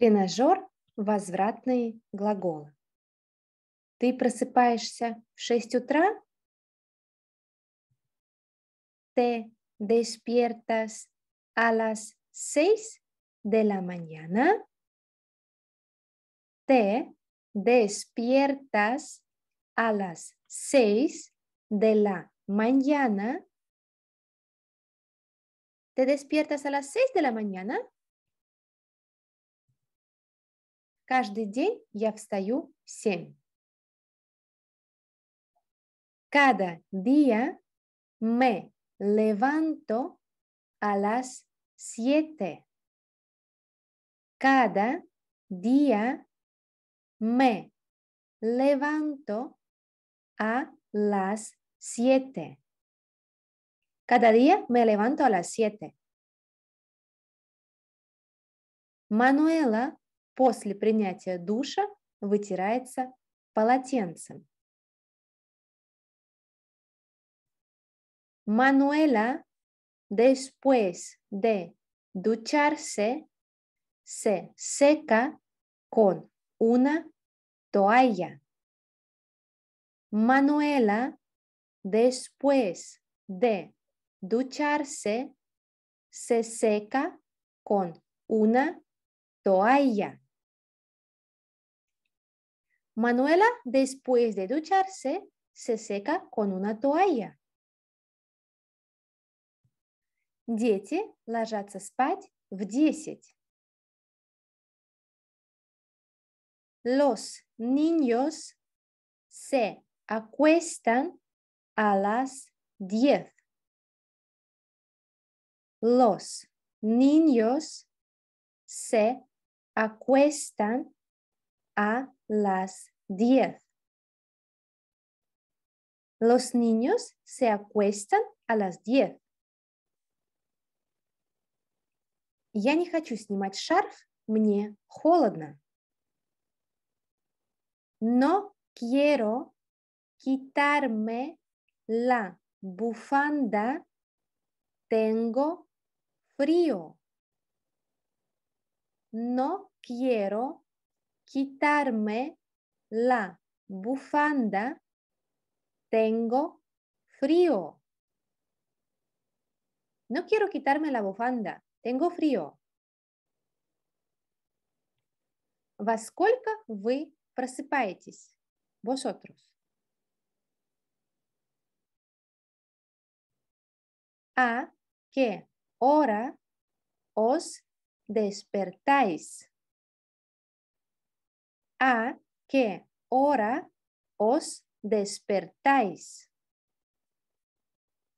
Тренажер – возвратные глаголы. Ты просыпаешься в 6 утра? Te despiertas a las 6 de la mañana? Te despiertas a las 6 de la mañana? Te despiertas a las 6 de la mañana? Каждый день я встаю в 7. Cada día me levanto a las 7. Cada día me levanto a las 7. Cada día me levanto a las 7. Manuela после принятия душа вытирается полотенцем. Мануэла, después de ducharse, se seca con una toalla. Мануэла, después de ducharse, se seca con una toalla. Manuela, después de ducharse, se seca con una toalla. Дети ложатся спать 10. Los niños se acuestan a las 10. Los niños se acuestan a las 10. Los niños se acuestan a las 10. Я не хочу снимать шарф, мне холодно. No quiero quitarme la bufanda, tengo frío. No quiero quitarme la bufanda, tengo frío. No quiero quitarme la bufanda, tengo frío. vas сколько вы Vosotros. A qué hora os despertáis? a qué hora os despertáis.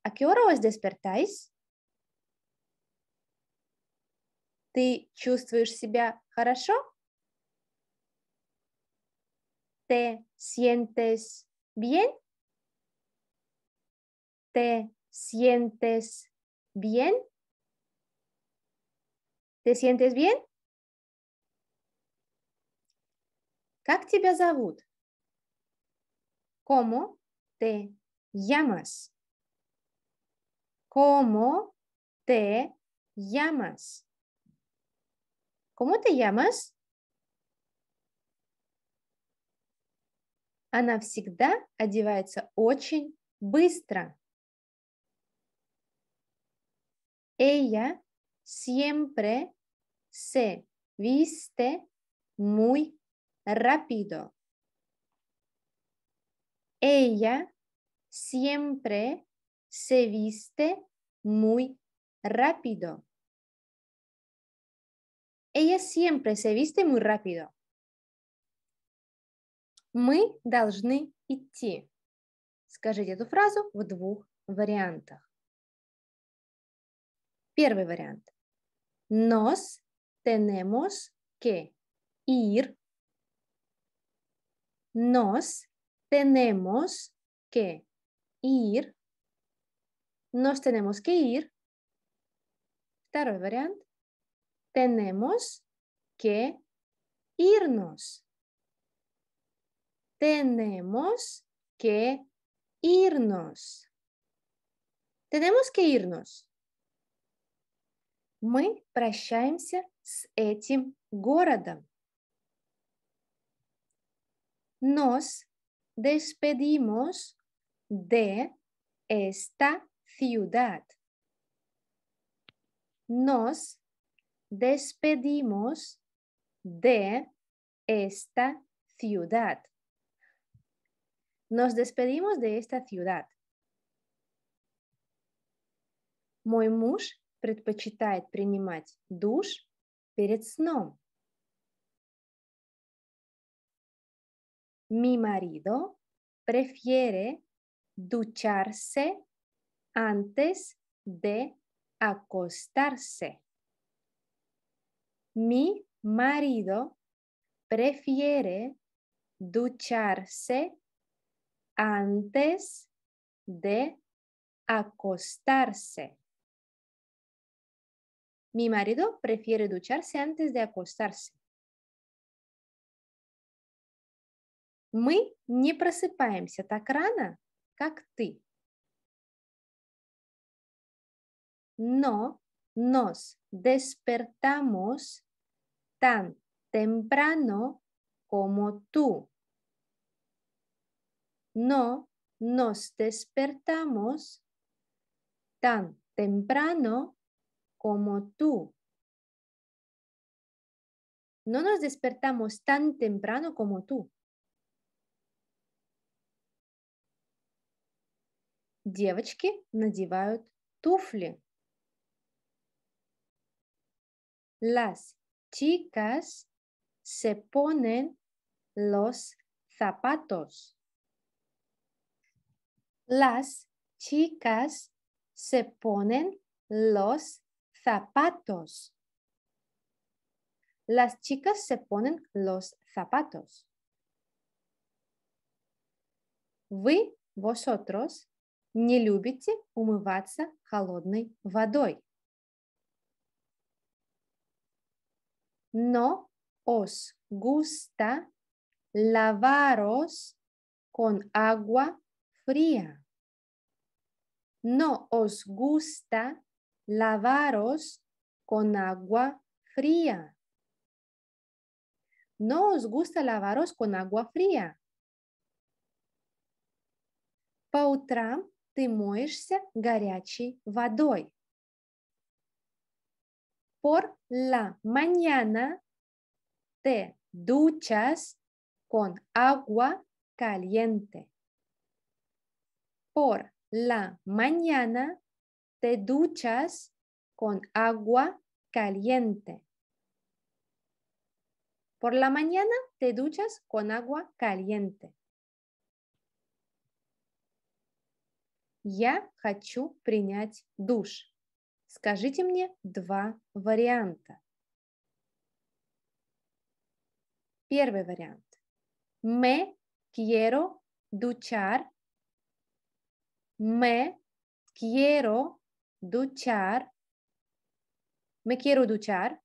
¿A qué hora os despertáis? ¿Te sientes bien? ¿Te sientes bien? ¿Te sientes bien? Как тебя зовут? Como te llamas? Como te llamas? ¿Cómo te llamas? Она всегда одевается очень быстро. Ella siempre se viste muy rápido. Ella siempre se viste muy rápido. Ella siempre se viste muy rápido. Мы должны идти. Скажите эту фразу в двух вариантах. Первый вариант. Nos tenemos que ir nos tenemos que ir, nos tenemos que ir. Второй variante. Tenemos que irnos. Tenemos que irnos. Tenemos que irnos. Мы прощаемся с этим городом nos despedimos de esta ciudad. Nos despedimos de esta ciudad. Nos despedimos de esta ciudad. Мой муж предпочитает принимать душ перед сном. Mi marido prefiere ducharse antes de acostarse. Mi marido prefiere ducharse antes de acostarse. Mi marido prefiere ducharse antes de acostarse. Мы не просыпаемся так рано, как No nos despertamos tan temprano como tú. No nos despertamos tan temprano como tú. No nos despertamos tan temprano como tú. Las chicas se ponen los zapatos. Las chicas se ponen los zapatos. Las chicas se ponen los zapatos. vosotros, не любите умываться холодной водой. Но os gusta lavaros con agua fría. No os gusta lavaros con agua fría. No os gusta lavaros con agua fría. По утрам Ты Por la mañana te duchas con agua caliente. Por la mañana te duchas con agua caliente. Por la mañana te duchas con agua caliente. Я хочу принять душ. Скажите мне два варианта. Первый вариант. Me quiero duchar. Me quiero duchar. Me quiero duchar.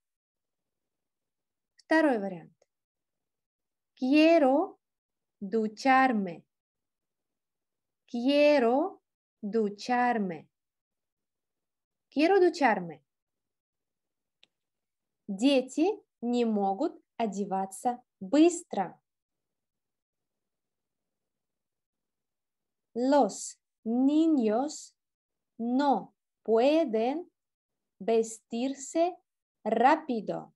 Второй вариант. Quiero ducharme. Quiero Ducharme. Quiero ducharme. Los niños no pueden vestirse rápido.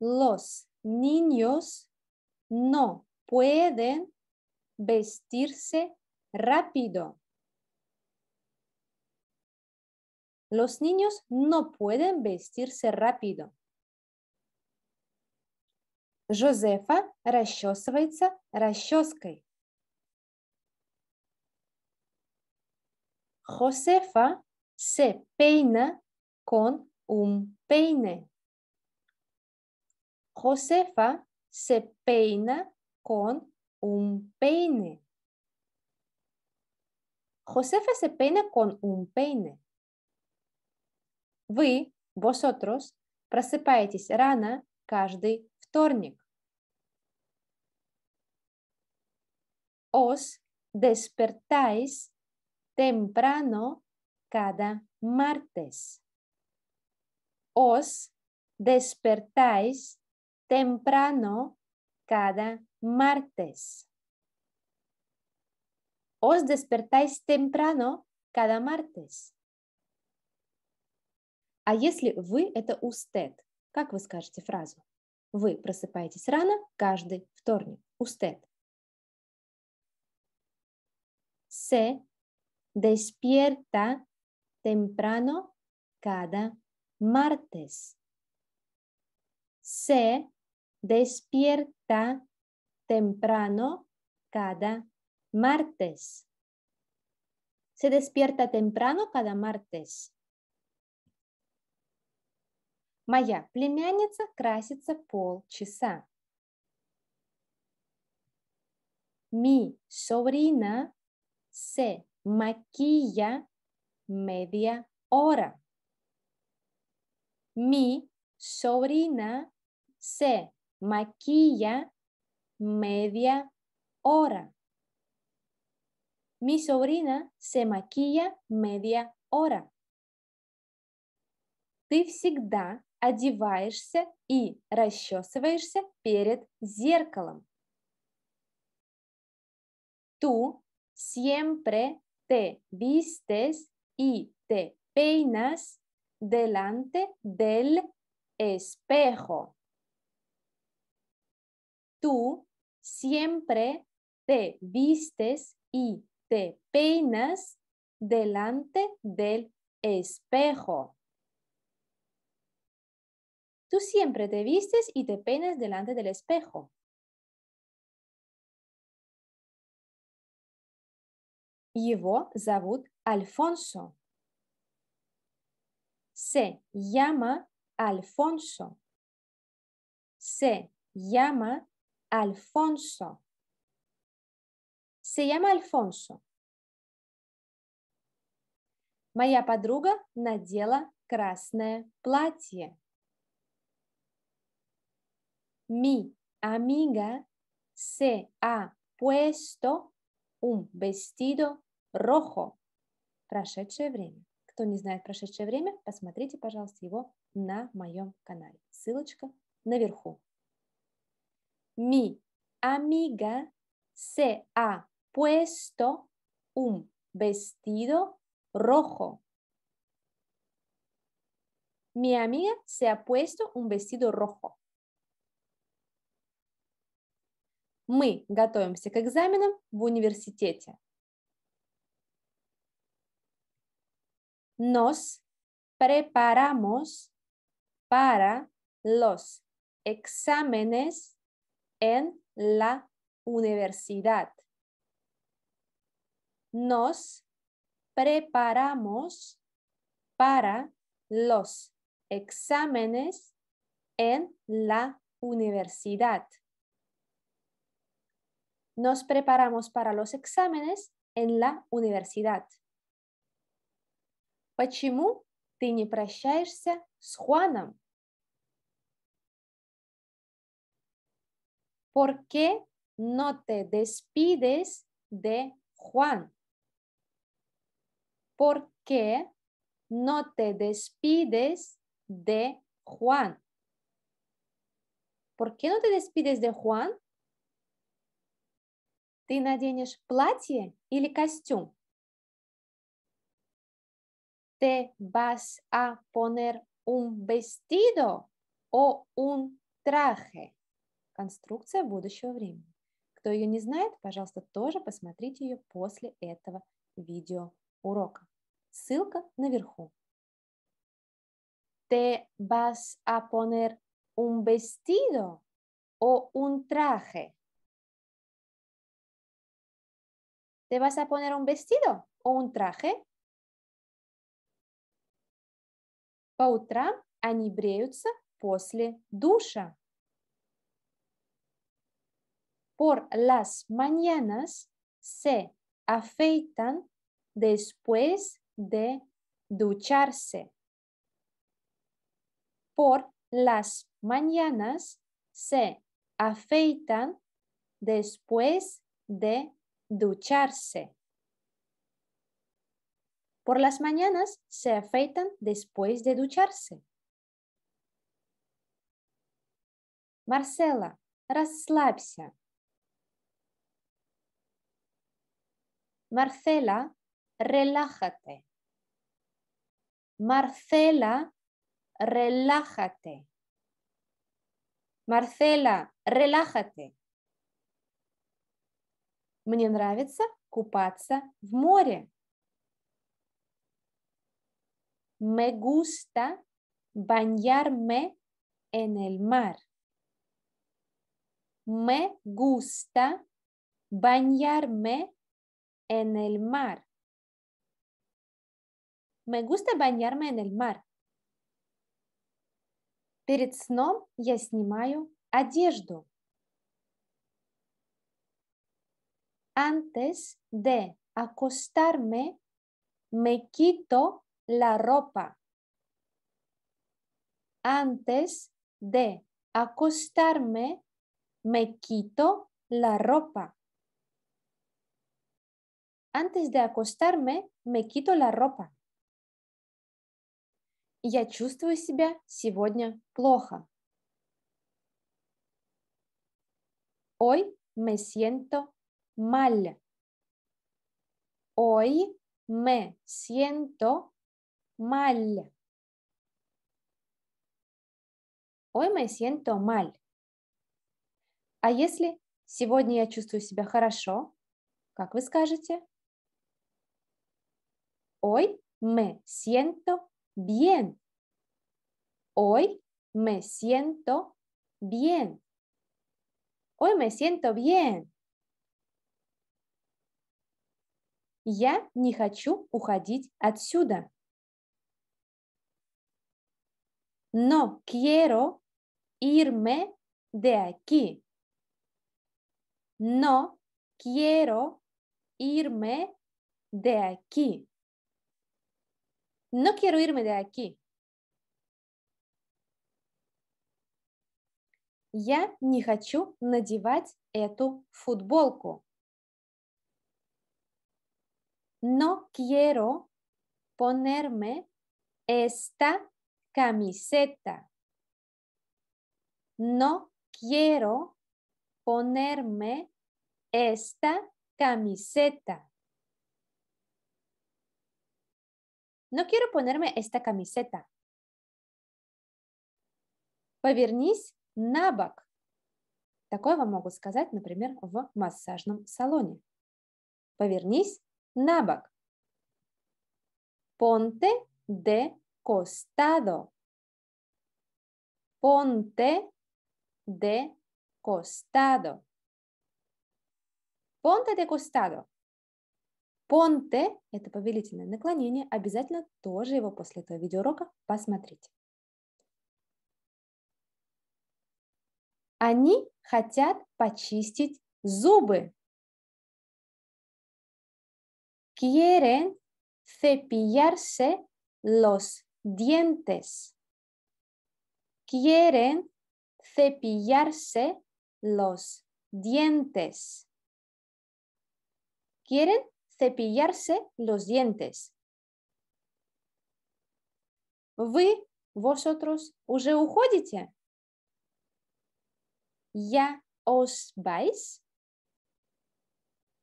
Los niños no pueden vestirse rápido. Los niños no pueden vestirse rápido. Josefa Josefa se peina con un peine. Josefa se peina con un peine. Josefa se peina con un peine. Вы, vosotros, просыпаетесь рано каждый вторник. Os despertáis temprano cada martes. Os despertáis temprano cada martes os despertáis temprano cada martes. А если вы – это usted? как вы скажете фразу? Вы просыпаетесь рано каждый вторник. Usted. Se despierta temprano cada martes. Se despierta temprano cada Martes. Se despierta temprano cada martes. Моя племянница pol, полчаса. Mi sobrina se maquilla media hora. Mi sobrina se maquilla media hora. Mi sobrina se maquilla media hora. Ты всегда одеваешься и расчесываешься перед зеркалом. Tú siempre te vistes y te peinas delante del espejo. Tú siempre te vistes y te peinas delante del espejo. Tú siempre te vistes y te peinas delante del espejo. Его зовут Alfonso. Se llama Alfonso. Se llama Alfonso. Se llama Alfonso. Моя подруга надела красное платье. Mi amiga se ha puesto un vestido rojo. Прошедшее время. Кто не знает прошедшее время, посмотрите, пожалуйста, его на моем канале. Ссылочка наверху. Mi amiga se ha puesto un vestido rojo. Mi amiga se ha puesto un vestido rojo. Мы готовимся к экзаменам в университете. Nos preparamos para los exámenes en la universidad nos preparamos para los exámenes en la universidad. Nos preparamos para los exámenes en la universidad. Почему ¿Por qué no te despides de Juan? ¿Por qué no te despides de Juan? ¿Por qué no te despides de Juan? Ты наденешь платье или костюм? ¿Te vas a poner un vestido o un traje? Конструкция будущего времени. Кто ее не знает, пожалуйста, тоже посмотрите ее после этого видео Ссылка наверху. ¿Te vas a poner un vestido o un traje? ¿Te vas a poner un vestido o un traje? По бреются Por las mañanas se afeitan después de ducharse. Por las mañanas se afeitan después de ducharse. Por las mañanas se afeitan después de ducharse. marcela Marcela, relájate. Marcela, relájate. Marcela, relájate. Мне нравится купаться в море. Me gusta bañarme en el mar. Me gusta bañarme en el mar. Me gusta bañarme en el mar. Перед сном я снимаю одежду. Antes de acostarme, me quito la ropa. Antes de acostarme, me quito la ropa. Antes de acostarme, me quito la ropa. Я чувствую себя сегодня плохо. Ой, me siento mal. Ой, me siento mal. Ой, me siento mal. А если сегодня я чувствую себя хорошо, как вы скажете? Ой, me siento bien. Hoy me siento bien. Hoy me siento bien. Ya не хочу уходить No quiero irme de aquí. No quiero irme de aquí. No quiero irme de aquí. Ya No хочу надевать эту футболку. No quiero ponerme esta camiseta. No quiero ponerme esta camiseta. но quiero ponerme esta camiseta. Повернись на бок. Такое вам могут сказать, например, в массажном салоне. Повернись на бок. Ponte de costado. Ponte de costado. Ponte de costado. Понте – это повелительное наклонение. Обязательно тоже его после этого видеоурока посмотрите. Они хотят почистить зубы. Quieren cepillarse los dientes. Quieren cepillarse los dientes. Quieren cepillarse los dientes. Вы, vosotros, уже уходите? Я os vais?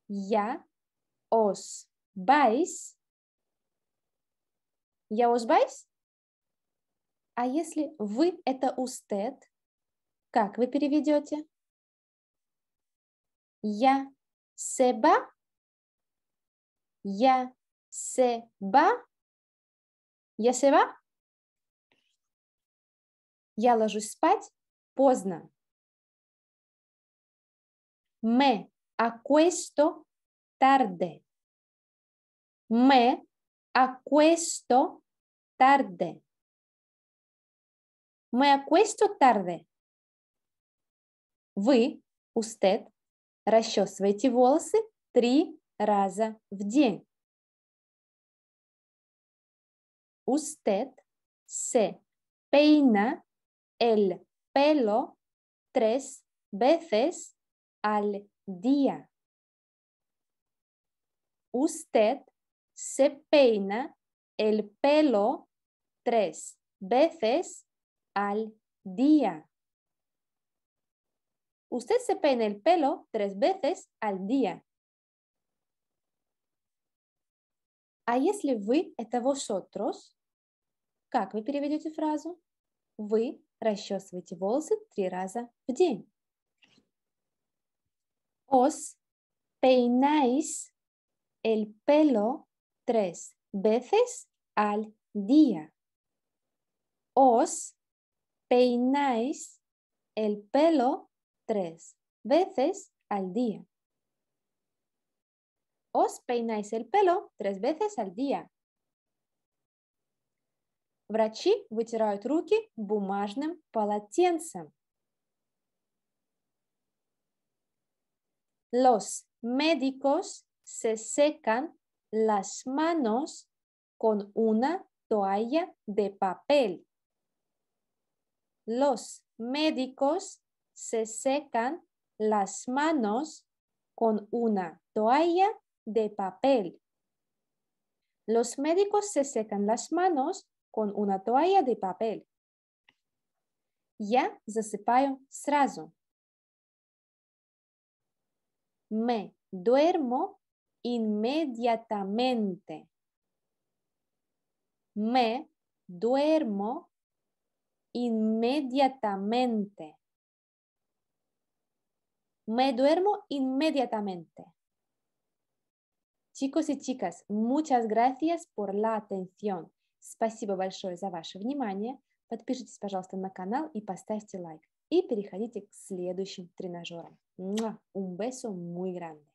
Я os vais? Я os vais? А если вы это устед, как вы переведете? Я себя я се ба. Я се ба. Я ложусь спать поздно. Me acuesto tarde. Me acuesto tarde. Me acuesto тарде. Вы, устед, расчесываете волосы три Raza, Usted se peina el pelo tres veces al día. Usted se peina el pelo tres veces al día. Usted se peina el pelo tres veces al día. А если вы – это вошотрос, как вы переведете фразу? Вы расчесываете волосы три раза в день. Os peináis el pelo tres veces al día. Os peináis el pelo tres veces al día. Os peináis el pelo tres veces al día. Los médicos se secan las manos con una toalla de papel. Los médicos se secan las manos con una toalla de papel. Los médicos se secan las manos con una toalla de papel. Ya засыпаю сразу. Me duermo inmediatamente. Me duermo inmediatamente. Me duermo inmediatamente. Chicos y chicas, muchas gracias por la atención. Спасибо большое за ваше внимание. Подпишитесь, пожалуйста, на канал и поставьте лайк. И переходите к следующим тренажерам. Un beso muy grande.